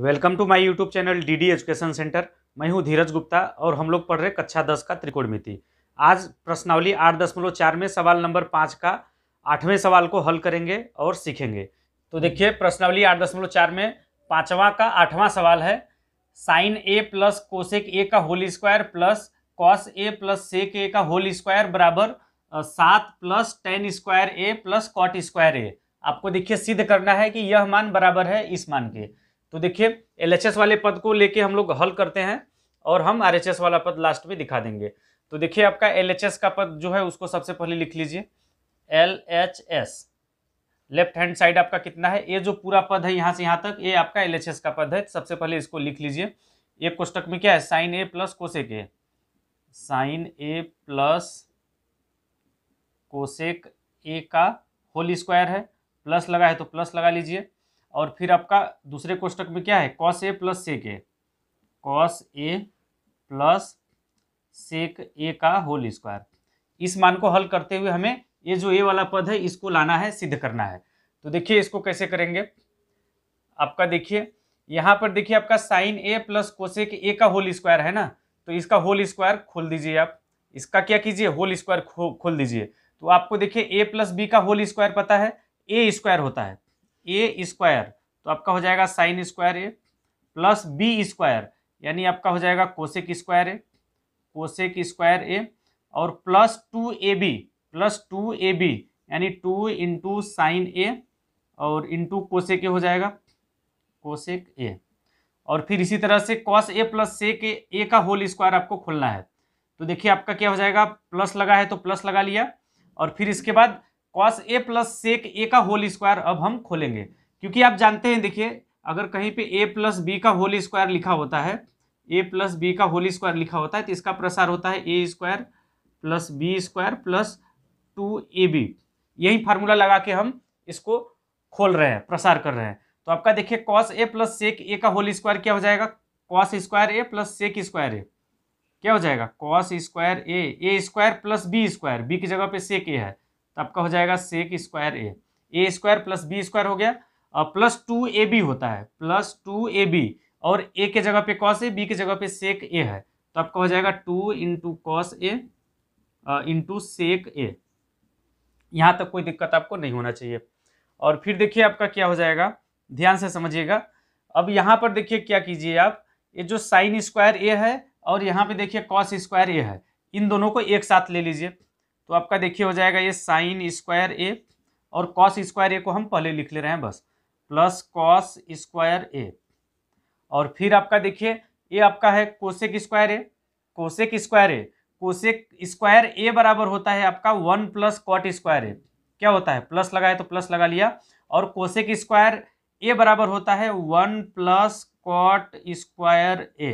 welcome to my YouTube channel DD education centre मैं हूं धीरज गुप्ता और हम लोग पढ़ रहे कक्षा दस का त्रिकोणमिति आज प्रश्नावली आठ दशमलव चार में सवाल नंबर पाँच का आठवें सवाल को हल करेंगे और सीखेंगे तो देखिए प्रश्नावली आठ दशमलव चार में पाँचवा का आठवां सवाल है sine A plus cosec A का whole square plus cos A plus sec A का होल स्क्वायर बराबर सात plus tan square A plus cot square A आपको देखिए सिद्ध करना है कि यह मान बराबर है इस मान के तो देखिए एलएचएस वाले पद को लेके हम लोग हल करते हैं और हम आरएचएस वाला पद लास्ट में दिखा देंगे तो देखिए आपका एलएचएस का पद जो है उसको सबसे पहले लिख लीजिए L H S left hand side आपका कितना है ये जो पूरा पद है यहाँ से यहाँ तक ये आपका एल का पद है सबसे पहले इसको लिख लीजिए ये कोष्टक में क्या है sine A plus cosec A sine A plus cosec A का होल स्क्वायर है प्लस लगा है तो प्लस लगा लीजिए और फिर आपका दूसरे कोष्टक में क्या है cos A plus sec A cos A plus sec A का होल स्क्वायर इस मान को हल करते हुए हमें ये जो ए वाला पद है इसको लाना है सिद्ध करना है तो देखिए इसको कैसे करेंगे आपका देखिए यहाँ पर देखिए आपका sine A plus cosec A का होल स्क्वायर है ना तो इसका होल स्क्वायर खोल दीजिए आप इसका क्या कीजिए होल स्क्वायर खोल दीजिए तो आपको देखिए ए प्लस बी का होल स्क्वायर पता है ए स्क्वायर होता है ए स्क्वायर तो आपका हो जाएगा sine square A plus B square यानी आपका हो जाएगा cosec square A cosec square A और plus two A B plus two A B यानी टू इंटू साइन ए और इंटू कोशेक ए हो जाएगा कोसेक ए और फिर इसी तरह से कॉस ए प्लस के ए का होल स्क्वायर आपको खोलना है तो देखिए आपका क्या हो जाएगा प्लस लगा है तो प्लस लगा लिया और फिर इसके बाद cos A plus sec A का होल स्क्वायर अब हम खोलेंगे क्योंकि आप जानते हैं देखिए अगर कहीं पे ए प्लस बी का होल स्क्वायर लिखा होता है ए प्लस बी का होल स्क्वायर लिखा होता है तो इसका प्रसार होता है A square plus B square plus two A B यही फार्मूला लगा के हम इसको खोल रहे हैं प्रसार कर रहे हैं तो आपका देखिए cos A plus sec A का होल स्क्वायर क्या हो जाएगा cos square A plus sec square A क्या हो जाएगा cos square A A square plus B square B की जगह पे सेक ए है तो आपका हो जाएगा sec square A A square plus B square हो गया और प्लस टू ए बी होता है प्लस टू ए बी और ए के जगह पे कॉस ए बी के जगह पे सेक ए है तो आपका हो जाएगा two into cos A into sec A यहाँ तक कोई दिक्कत आपको नहीं होना चाहिए और फिर देखिए आपका क्या हो जाएगा ध्यान से समझिएगा अब यहाँ पर देखिए क्या कीजिए आप ये जो साइन स्क्वायर ए है और यहाँ पे देखिए कॉस स्क्वायर ए है इन दोनों को एक साथ ले लीजिए तो आपका देखिए हो जाएगा ये साइन स्क्वायर ए और कॉस स्क्वायर ए को हम पहले लिख ले रहे हैं बस प्लस कॉस स्क्वायर ए और फिर आपका देखिए ये आपका है cosec square A cosec square A cosec square A बराबर होता है आपका one plus cot square A क्या होता है प्लस लगाए तो प्लस लगा लिया और कोसेक स्क्वायर ए बराबर होता है one plus cot square A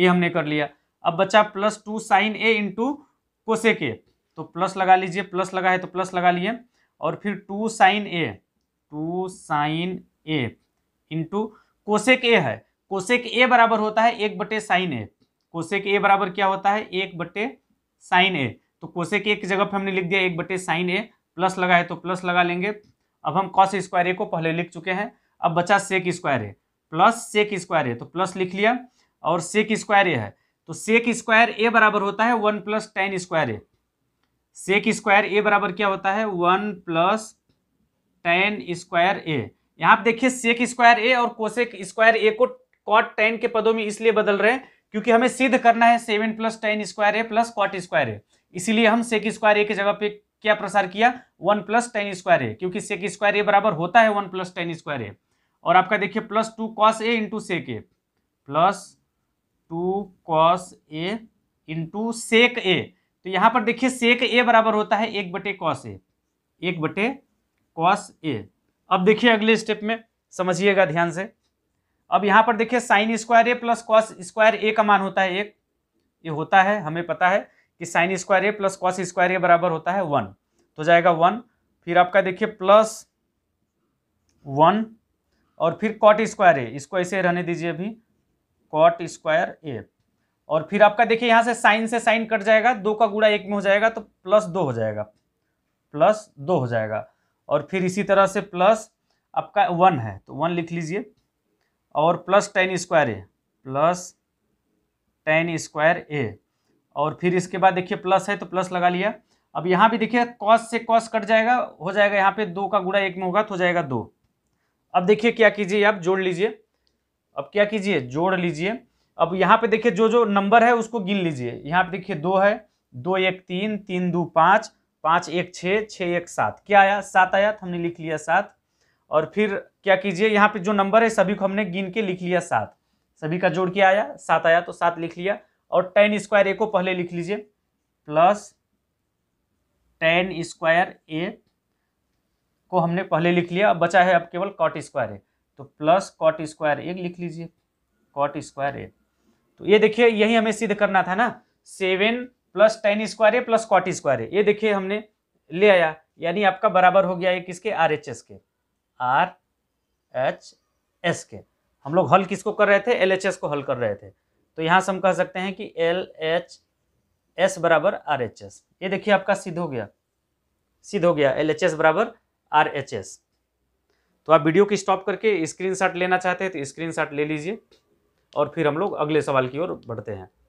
ये हमने कर लिया अब बचा plus two sine A into cosec A तो प्लस लगा लीजिए प्लस लगा है तो प्लस लगा लिए और फिर two sine A two sine A into cosec A है कोसेक ए बराबर होता है एक बटे साइन ए कोसेक ए बराबर क्या होता है एक बटे साइन ए तो कोसेक ए की जगह पर हमने लिख दिया एक बटे साइन ए प्लस लगा है तो प्लस लगा लेंगे अब हम कॉस स्क्वायर ए को पहले लिख चुके हैं अब बचा sec square A plus sec square A तो प्लस लिख लिया और सेक स्क्वायर ए है तो सेक स्क्वायर ए बराबर होता है one plus tan square A sec square A बराबर क्या होता है one plus tan square A यहां आप देखिए सेक स्क्वायर ए और कोसेक स्क्वायर ए को कॉट टेन के पदों में इसलिए बदल रहे हैं क्योंकि हमें सिद्ध करना है seven plus tan square A plus cot square A इसीलिए हम सेक स्क्वायर ए की जगह पे क्या प्रसार किया one plus tan square A क्योंकि सेक स्क्वायर ए बराबर होता है one plus tan square A और आपका देखिए plus two cos A into sec A plus two cos A into sec A तो यहाँ पर देखिए सेक ए बराबर होता है एक बटे कॉस ए एक बटे कॉस ए अब देखिए अगले स्टेप में समझिएगा ध्यान से अब यहाँ पर देखिए sine square A plus cos square A का मान होता है एक ये होता है हमें पता है कि sine square A plus cos square A बराबर होता है वन तो जाएगा वन फिर आपका देखिए प्लस वन और फिर कॉट स्क्वायर ए इसको ऐसे रहने दीजिए अभी कॉट स्क्वायर ए और फिर आपका देखिए यहाँ से साइन से साइन कट जाएगा दो का गुड़ा एक में हो जाएगा तो प्लस दो हो जाएगा प्लस दो हो जाएगा और फिर इसी तरह से प्लस आपका वन है तो वन लिख लीजिए और plus tan square A plus tan square A और फिर इसके बाद देखिए प्लस है तो प्लस लगा लिया अब यहाँ भी देखिए कॉस से कॉस कट जाएगा हो जाएगा यहाँ पे दो का गुड़ा एक में होगा तो हो जाएगा दो अब देखिए क्या कीजिए आप जोड़ लीजिए अब क्या कीजिए जोड़ लीजिए अब यहाँ पे देखिए जो जो नंबर है उसको गिन लीजिए यहाँ पे देखिए दो है दो एक तीन तीन दो पाँच पाँच एक छः छः एक सात क्या आया सात आया तो हमने लिख लिया सात और फिर क्या कीजिए यहाँ पे जो नंबर है सभी को हमने गिन के लिख लिया सात सभी का जोड़ के आया सात आया तो सात लिख लिया और टेन स्क्वायर ए को पहले लिख लीजिए प्लस टेन स्क्वायर ए को हमने पहले लिख लिया बचा है अब केवल कॉट स्क्वायर ए तो प्लस कॉट स्क्वायर ए लिख लीजिए कॉट स्क्वायर ए तो ये देखिए यही हमें सिद्ध करना था ना seven plus tan square A plus cot square A ये देखिए हमने ले आया यानी आपका बराबर हो गया ये किसके आर एच एस के आर एच एस के हम लोग हल किसको कर रहे थे एल एच एस को हल कर रहे थे तो यहाँ से हम कह सकते हैं कि एल एच एस बराबर आर एच एस ये देखिए आपका सिद्ध हो गया सिद्ध हो गया एल एच एस बराबर आर एच एस तो आप वीडियो की स्टॉप करके स्क्रीनशॉट लेना चाहते हैं तो स्क्रीनशॉट ले लीजिए और फिर हम लोग अगले सवाल की ओर बढ़ते हैं